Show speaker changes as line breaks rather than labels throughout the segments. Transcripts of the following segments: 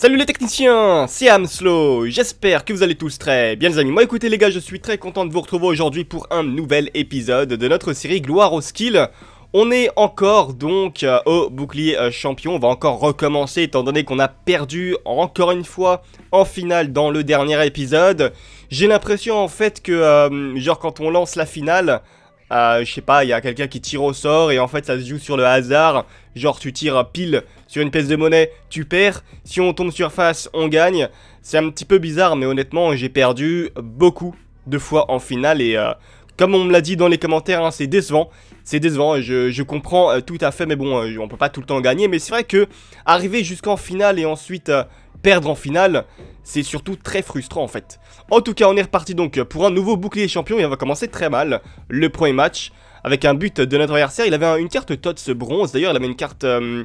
Salut les techniciens, c'est Hamslow, j'espère que vous allez tous très bien les amis. Moi écoutez les gars, je suis très content de vous retrouver aujourd'hui pour un nouvel épisode de notre série Gloire aux skills. On est encore donc euh, au bouclier euh, champion, on va encore recommencer étant donné qu'on a perdu encore une fois en finale dans le dernier épisode. J'ai l'impression en fait que euh, genre quand on lance la finale, je sais pas, il y a quelqu'un qui tire au sort et en fait ça se joue sur le hasard. Genre tu tires pile sur une pièce de monnaie, tu perds. Si on tombe sur face, on gagne. C'est un petit peu bizarre, mais honnêtement, j'ai perdu beaucoup de fois en finale et euh, comme on me l'a dit dans les commentaires, hein, c'est décevant. C'est décevant, je, comprends euh, tout à fait, mais bon, euh, on peut pas tout le temps gagner. Mais c'est vrai que arriver jusqu'en finale et ensuite perdre en finale, c'est surtout très frustrant en fait. En tout cas, on est reparti donc pour un nouveau bouclier champion et on va commencer très mal le premier match avec un but de notre adversaire. Il avait une carte TOTS bronze, d'ailleurs il avait une carte euh,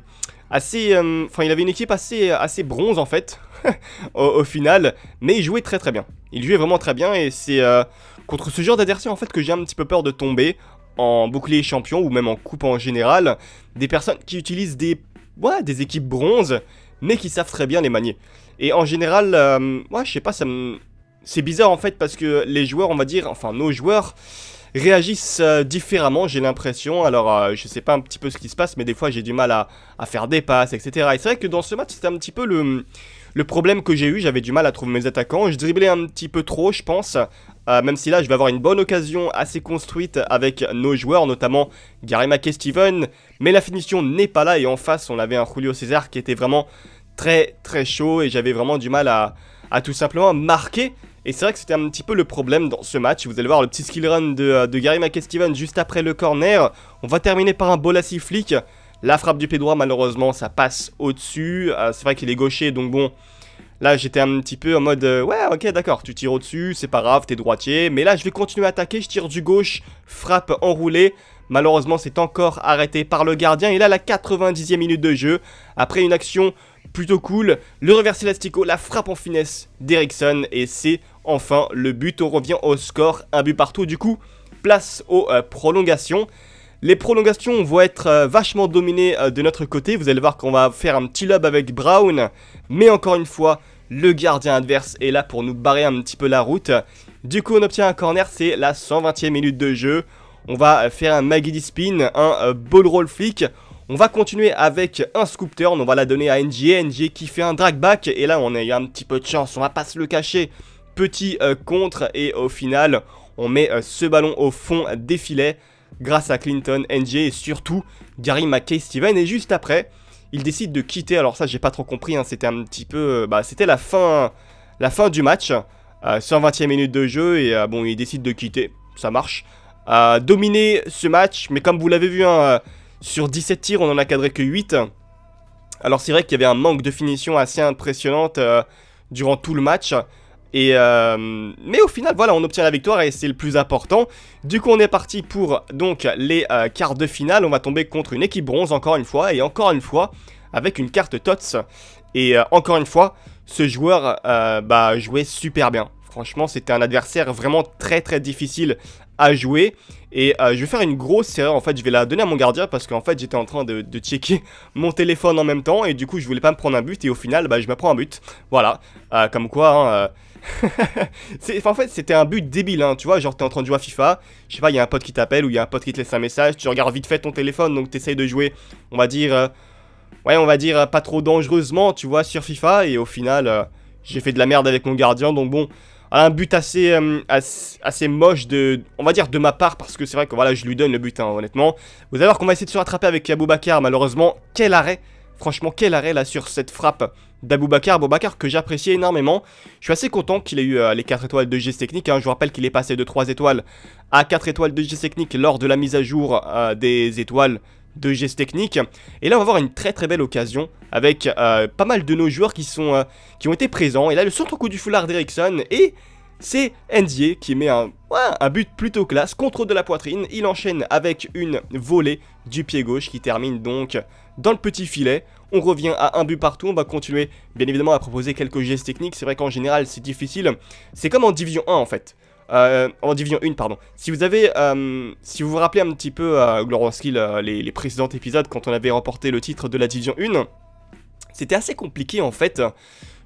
assez... Euh, enfin il avait une équipe assez, assez bronze en fait au, final, mais il jouait très très bien. Il jouait vraiment très bien et c'est euh, contre ce genre d'adversaire en fait que j'ai un petit peu peur de tomber en bouclier champion ou même en coupe en général. Des personnes qui utilisent des, ouais, des équipes bronze mais qui savent très bien les manier. Et en général, euh, ouais, je sais pas, ça C'est bizarre en fait parce que les joueurs, on va dire, enfin nos joueurs réagissent euh, différemment, j'ai l'impression. Alors, euh, je sais pas un petit peu ce qui se passe, mais des fois j'ai du mal à, à, faire des passes, etc. Et c'est vrai que dans ce match, c'était un petit peu le, le problème que j'ai eu, j'avais du mal à trouver mes attaquants. Je driblais un petit peu trop, je pense. Euh, même si là, je vais avoir une bonne occasion assez construite avec nos joueurs, notamment Gary et Steven. Mais la finition n'est pas là. Et en face, on avait un Julio César qui était vraiment très très chaud. Et j'avais vraiment du mal à, tout simplement marquer. Et c'est vrai que c'était un petit peu le problème dans ce match. Vous allez voir le petit skill run de, euh, Gary Steven juste après le corner. On va terminer par un bol à six la frappe du pied droit, malheureusement, ça passe au-dessus. Euh, c'est vrai qu'il est gaucher, donc bon, là j'étais un petit peu en mode euh, Ouais, ok, d'accord, tu tires au-dessus, c'est pas grave, t'es droitier. Mais là, je vais continuer à attaquer, je tire du gauche, frappe enroulée. Malheureusement, c'est encore arrêté par le gardien. Et là, la 90e minute de jeu, après une action plutôt cool, le reverse élastico, la frappe en finesse d'Erickson. Et c'est enfin le but, on revient au score, un but partout. Du coup, place aux euh, prolongations. Les prolongations vont être euh, vachement dominées euh, de notre côté. Vous allez voir qu'on va faire un petit lob avec Brown. Mais encore une fois, le gardien adverse est là pour nous barrer un petit peu la route. Du coup, on obtient un corner. C'est la 120e minute de jeu. On va euh, faire un Maggie Spin, un ball roll flick. On va continuer avec un scoop turn, on va la donner à NG, NG qui fait un drag back, et là on a eu un petit peu de chance, on va pas se le cacher, petit contre, et au final on met ce ballon au fond des filets, grâce à Clinton, NJ et surtout Gary McKay Steven. Et juste après, il décide de quitter. Alors ça, j'ai pas trop compris. Hein. c'était un petit peu, euh, bah, c'était la fin, la fin du match. 120e euh, minute de jeu et euh, bon, il décide de quitter. Ça marche. à dominer ce match, mais comme vous l'avez vu, hein, sur 17 tirs, on en a cadré que 8. Alors c'est vrai qu'il y avait un manque de finition assez impressionnante durant tout le match. Et euh, mais au final, voilà, on obtient la victoire et c'est le plus important. Du coup, on est parti pour donc les euh, quarts de finale. On va tomber contre une équipe bronze encore une fois et encore une fois avec une carte TOTS. Et euh, encore une fois, ce joueur bah, jouait super bien. Franchement, c'était un adversaire vraiment très très difficile à jouer. Et je vais faire une grosse erreur, en fait, je vais la donner à mon gardien parce qu'en fait, j'étais en train de, checker mon téléphone en même temps et du coup, je voulais pas me prendre un but et au final, bah, je me prends un but. Voilà, comme quoi, hein, en fait, c'était un but débile, hein, tu vois, genre t'es en train de jouer à FIFA, je sais pas, il y a un pote qui t'appelle ou il y a un pote qui te laisse un message, tu regardes vite fait ton téléphone, donc t'essayes de jouer, on va dire, euh, ouais, on va dire euh, pas trop dangereusement, tu vois, sur FIFA, et au final, euh, j'ai fait de la merde avec mon gardien, donc bon, un but assez, assez, moche de, on va dire de ma part, parce que c'est vrai que voilà, je lui donne le but, hein, honnêtement. Vous allez voir qu'on va essayer de se rattraper avec Bakar. malheureusement, quel arrêt, franchement, quel arrêt là sur cette frappe d'Aboubacar Bobakar que j'apprécie énormément. Je suis assez content qu'il ait eu euh, les 4 étoiles de gestes Technique. Hein. Je vous rappelle qu'il est passé de 3 étoiles à 4 étoiles de gestes Technique lors de la mise à jour euh, des étoiles de gestes techniques. Et là, on va avoir une très très belle occasion avec euh, pas mal de nos joueurs qui, sont, qui ont été présents. Et là, le centre coup du foulard d'Erickson et c'est Ndié qui met un, un but plutôt classe, contrôle de la poitrine. Il enchaîne avec une volée du pied gauche qui termine donc dans le petit filet on revient à un but partout, on va continuer bien évidemment à proposer quelques gestes techniques, c'est vrai qu'en général c'est difficile, c'est comme en Division 1 en fait. Euh, en Division 1, pardon. Si vous avez, euh, si vous vous rappelez un petit peu, à euh, les, les, précédents épisodes, quand on avait remporté le titre de la Division 1, c'était assez compliqué, en fait,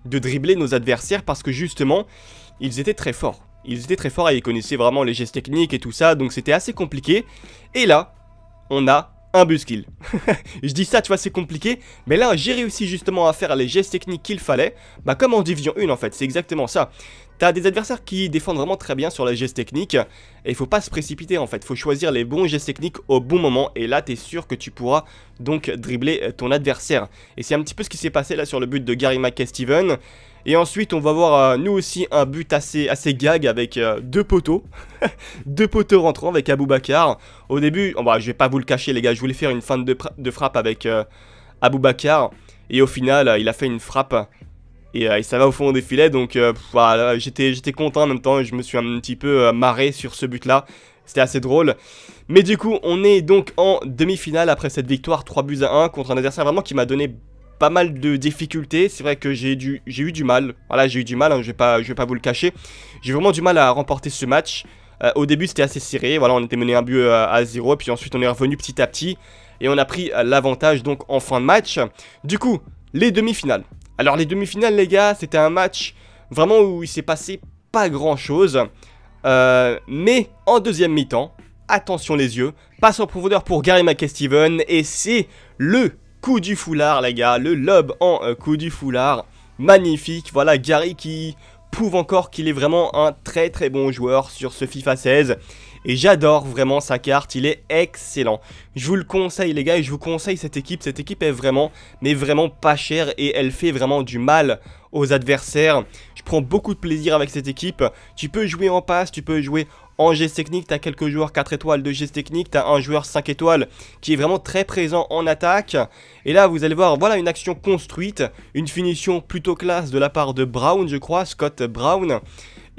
de dribbler nos adversaires, parce que justement, ils étaient très forts. Ils étaient très forts et ils connaissaient vraiment les gestes techniques et tout ça, donc c'était assez compliqué. Et là, on a un buskill, je dis ça, tu vois, c'est compliqué, mais là, j'ai réussi justement à faire les gestes techniques qu'il fallait, bah comme en Division 1 en fait, c'est exactement ça. T'as des adversaires qui défendent vraiment très bien sur les gestes techniques, et il faut pas se précipiter en fait, faut choisir les bons gestes techniques au bon moment, et là, t'es sûr que tu pourras donc dribbler euh, ton adversaire. Et c'est un petit peu ce qui s'est passé là sur le but de Gary McKay-Steven, et ensuite, on va voir euh, nous aussi un but assez, assez gag avec euh, deux poteaux. deux poteaux rentrant avec Aboubacar. Au début, oh, bah, je vais pas vous le cacher les gars, je voulais faire une fin de, frappe avec euh, Aboubacar. Et au final, il a fait une frappe et, ça va au fond des filets. Donc voilà, j'étais, j'étais content en même temps. Je me suis un petit peu marré sur ce but-là. C'était assez drôle. Mais du coup, on est donc en demi-finale après cette victoire 3 buts à 1 contre un adversaire vraiment qui m'a donné pas mal de difficultés. C'est vrai que j'ai eu du mal. Voilà, j'ai eu du mal, hein, je, vais pas, vais pas vous le cacher. J'ai vraiment du mal à remporter ce match. Euh, au début, c'était assez serré. Voilà, on était mené un but euh, à, zéro. Puis ensuite, on est revenu petit à petit. Et on a pris euh, l'avantage donc en fin de match. Du coup, les demi-finales. Alors, les demi-finales, les gars, c'était un match vraiment où il s'est passé pas grand-chose. mais en deuxième mi-temps, attention les yeux, passe en profondeur pour Gary McEsteven. Et c'est le coup du foulard les gars, le lob en euh, coup du foulard, magnifique, voilà Gary qui prouve encore qu'il est vraiment un très très bon joueur sur ce FIFA 16 et j'adore vraiment sa carte, il est excellent. Je vous le conseille les gars et je vous conseille cette équipe, cette équipe est vraiment mais vraiment pas chère et elle fait vraiment du mal aux adversaires. Je prends beaucoup de plaisir avec cette équipe. Tu peux jouer en passe, tu peux jouer en geste technique, T'as quelques joueurs 4 étoiles de geste technique, T'as un joueur 5 étoiles qui est vraiment très présent en attaque. Et là, vous allez voir, voilà une action construite, une finition plutôt classe de la part de Brown, je crois, Scott Brown.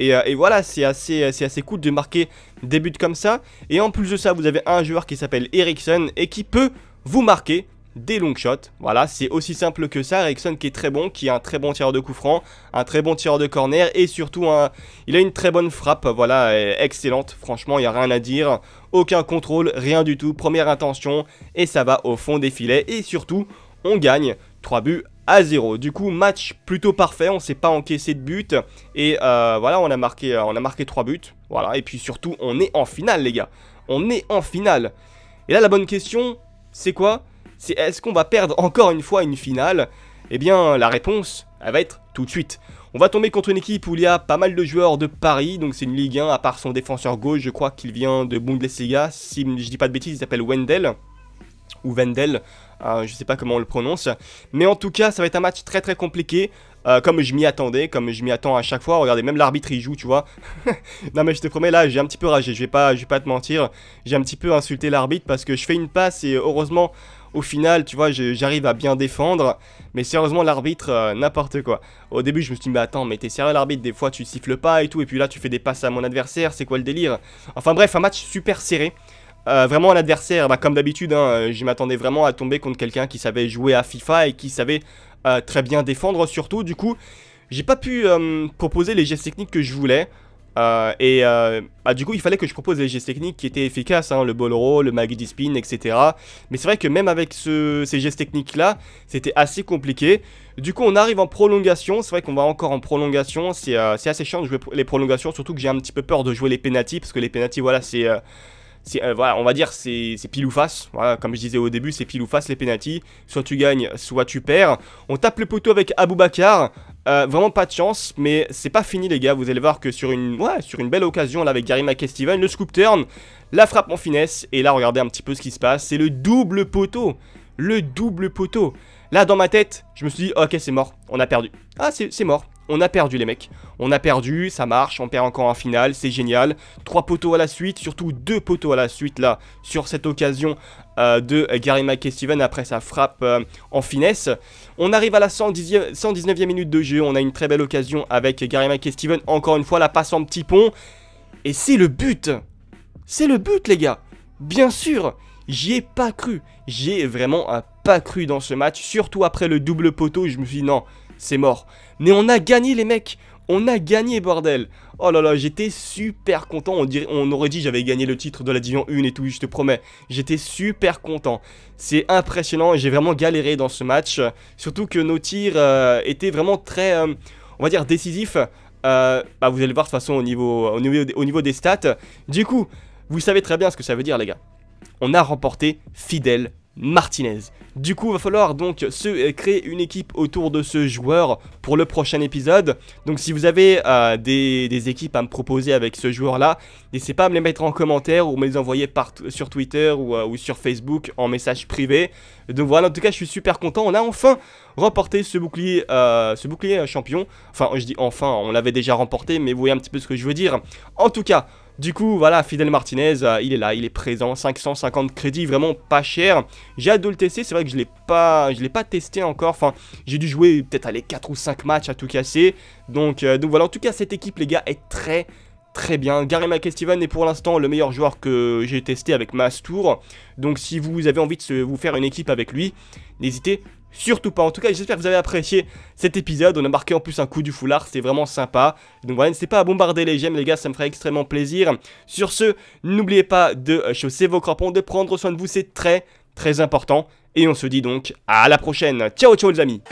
Et, euh, voilà, c'est assez, c'est assez cool de marquer des buts comme ça. Et en plus de ça, vous avez un joueur qui s'appelle Ericsson et qui peut vous marquer des long shots. Voilà, c'est aussi simple que ça. Erickson qui est très bon, qui a un très bon tireur de coup franc, un très bon tireur de corner et surtout un... il a une très bonne frappe. Voilà, excellente. Franchement, il n'y a rien à dire. Aucun contrôle, rien du tout. Première intention et ça va au fond des filets. Et surtout, on gagne 3 buts à 0. Du coup, match plutôt parfait, on ne s'est pas encaissé de but. Et euh, voilà, on a, marqué, on a marqué 3 buts. Voilà, et puis surtout, on est en finale, les gars. On est en finale. Et là, la bonne question, c'est quoi est-ce qu'on va perdre encore une fois une finale Eh bien, la réponse, elle va être tout de suite. On va tomber contre une équipe où il y a pas mal de joueurs de Paris, donc c'est une Ligue 1, à part son défenseur gauche, je crois qu'il vient de Bundesliga, si je dis pas de bêtises, il s'appelle Wendel ou Wendel, hein, je sais pas comment on le prononce, mais en tout cas, ça va être un match très très compliqué, euh, comme je m'y attendais, comme je m'y attends à chaque fois, regardez, même l'arbitre il joue, tu vois, non mais je te promets, là, j'ai un petit peu ragé, je vais pas, je vais pas te mentir, j'ai un petit peu insulté l'arbitre parce que je fais une passe et heureusement... Au final, tu vois, j'arrive à bien défendre, mais sérieusement, l'arbitre, euh, n'importe quoi. Au début, je me suis dit, mais attends, mais t'es sérieux l'arbitre, des fois tu siffles pas et tout, et puis là tu fais des passes à mon adversaire, c'est quoi le délire Enfin bref, un match super serré. Euh, vraiment un adversaire, bah, comme d'habitude, hein, euh, je m'attendais vraiment à tomber contre quelqu'un qui savait jouer à FIFA et qui savait très bien défendre surtout. Du coup, j'ai pas pu proposer les gestes techniques que je voulais. Euh, et euh, bah, du coup, il fallait que je propose des gestes techniques qui étaient efficaces, hein, le ball roll, le maggie spin, etc. Mais c'est vrai que même avec ces gestes techniques-là, c'était assez compliqué. Du coup, on arrive en prolongation. C'est vrai qu'on va encore en prolongation. C'est euh, assez chiant de jouer les prolongations, surtout que j'ai un petit peu peur de jouer les penalties parce que les penalties, voilà, c'est... voilà, on va dire c'est pile ou face. comme je disais au début, c'est pile ou face les pénalties. Soit tu gagnes, soit tu perds. On tape le poteau avec Aboubakar. Euh, vraiment pas de chance, mais c'est pas fini les gars, vous allez voir que sur une, ouais, sur une belle occasion là avec Gary McEsteven, le scoop turn, la frappe en finesse, et là regardez un petit peu ce qui se passe, c'est le double poteau, le double poteau. Là dans ma tête, je me suis dit ok c'est mort, on a perdu. Ah c'est mort, on a perdu les mecs. On a perdu, ça marche, on perd encore en finale, c'est génial. Trois poteaux à la suite, surtout deux poteaux à la suite là, sur cette occasion euh, de Gary et steven après sa frappe euh, en finesse. On arrive à la 119e minute de jeu, on a une très belle occasion avec Gary et steven encore une fois la passe en petit pont. Et c'est le but C'est le but les gars Bien sûr J'y ai pas cru J'y ai vraiment euh, pas cru dans ce match, surtout après le double poteau, je me suis dit non c'est mort. Mais on a gagné les mecs on a gagné, bordel Oh là là, j'étais super content. On, dirait, on aurait dit j'avais gagné le titre de la Division 1 et tout, je te promets. J'étais super content. C'est impressionnant et j'ai vraiment galéré dans ce match. Surtout que nos tirs euh, étaient vraiment très, euh, on va dire, décisifs. Euh, bah, vous allez voir de toute façon au niveau, au, niveau, au niveau des stats. Du coup, vous savez très bien ce que ça veut dire, les gars. On a remporté fidèle Martinez. Du coup, il va falloir donc se euh, créer une équipe autour de ce joueur pour le prochain épisode. Donc si vous avez euh, des, équipes à me proposer avec ce joueur-là, n'hésitez pas à me les mettre en commentaire ou me les envoyer sur Twitter euh, ou, sur Facebook en message privé. Donc voilà, en tout cas, je suis super content. On a enfin remporté ce bouclier, ce bouclier champion. Enfin, je dis enfin, on l'avait déjà remporté, mais vous voyez un petit peu ce que je veux dire. En tout cas... Du coup, voilà, Fidel Martinez, euh, il est là, il est présent, 550 crédits, vraiment pas cher. J'ai hâte de le tester, c'est vrai que je ne pas, je l'ai pas testé encore. Enfin, j'ai dû jouer peut-être les 4 ou 5 matchs à tout casser. Donc, euh, donc voilà, en tout cas, cette équipe, les gars, est très très bien. Gary McEsteven est pour l'instant le meilleur joueur que j'ai testé avec Mastour. Donc si vous avez envie de vous faire une équipe avec lui, n'hésitez surtout pas. En tout cas, j'espère que vous avez apprécié cet épisode. On a marqué en plus un coup du foulard, c'est vraiment sympa. Donc voilà, n'hésitez pas à bombarder les j'aime, les gars, ça me ferait extrêmement plaisir. Sur ce, n'oubliez pas de euh, chausser vos crampons, de prendre soin de vous, c'est très très important. Et on se dit donc à la prochaine. Ciao, ciao les amis